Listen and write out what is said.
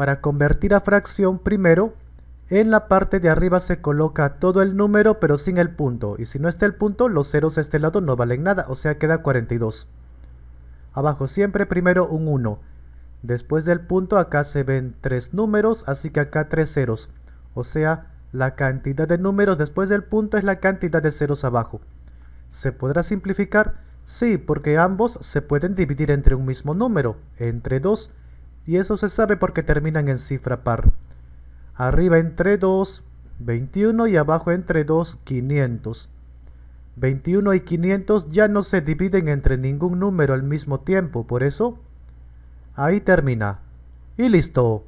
Para convertir a fracción primero, en la parte de arriba se coloca todo el número pero sin el punto. Y si no está el punto, los ceros a este lado no valen nada, o sea queda 42. Abajo siempre primero un 1. Después del punto acá se ven tres números, así que acá tres ceros. O sea, la cantidad de números después del punto es la cantidad de ceros abajo. ¿Se podrá simplificar? Sí, porque ambos se pueden dividir entre un mismo número, entre dos, y eso se sabe porque terminan en cifra par. Arriba entre 2, 21 y abajo entre 2, 500. 21 y 500 ya no se dividen entre ningún número al mismo tiempo, por eso ahí termina. Y listo.